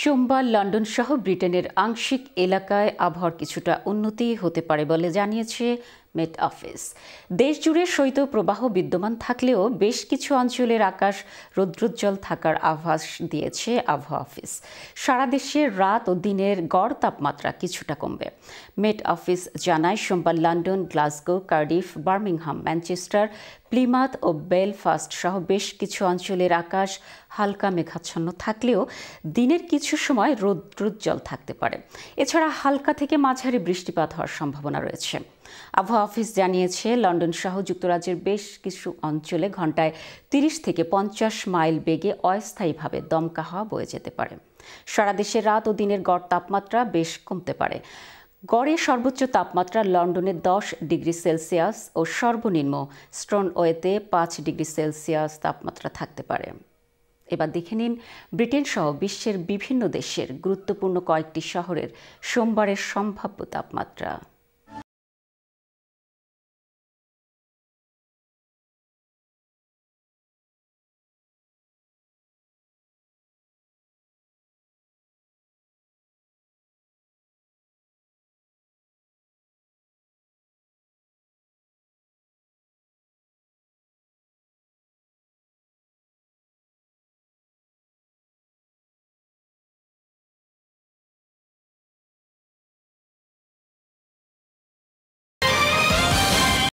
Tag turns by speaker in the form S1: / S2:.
S1: সোমবার লন্ডন সহ ব্রিটেনের আংশিক এলাকায় আবহাওয়ার কিছুটা উন্নতি হতে পারে বলে জানিয়েছে মেট অফিস দেশজুড়ে শৈত্য প্রবাহ বিদ্যমান থাকলেও বেশ কিছু অঞ্চলের আকাশ রৌদ্রোজ্জ্বল থাকার আভাস দিয়েছে আবহাওয়া অফিস সারা দেশে রাত ও দিনের গড় তাপমাত্রা কিছুটা কমবে মেট অফিস জানায় সোমবার London Glasgow Cardiff Birmingham Manchester Plymouth ও বেলফাস্ট সহ বেশ কিছু অঞ্চলের আকাশ হালকা মেঘাচ্ছন্ন থাকলেও দিনের কিছু সময় রৌদ্রোজ্জ্বল থাকতে পারে এছাড়া হালকা থেকে মাঝারি বৃষ্টিপাত হওয়ার সম্ভাবনা রয়েছে আবহাওয়া অফিস জানিয়েছে লন্ডন সহ যুক্তরাজ্যের বেশ কিছু অঞ্চলে ঘন্টায় তিরিশ থেকে পঞ্চাশ মাইল বেগে অস্থায়ীভাবে দমকা হওয়া বয়ে যেতে পারে সারা দেশে রাত ও দিনের গড় তাপমাত্রা বেশ কমতে পারে গড়ে সর্বোচ্চ তাপমাত্রা লন্ডনে দশ ডিগ্রি সেলসিয়াস ও সর্বনিম্ন ওয়েতে পাঁচ ডিগ্রি সেলসিয়াস তাপমাত্রা থাকতে পারে এবার দেখে নিন ব্রিটেন সহ বিশ্বের বিভিন্ন দেশের গুরুত্বপূর্ণ কয়েকটি শহরের সোমবারের সম্ভাব্য তাপমাত্রা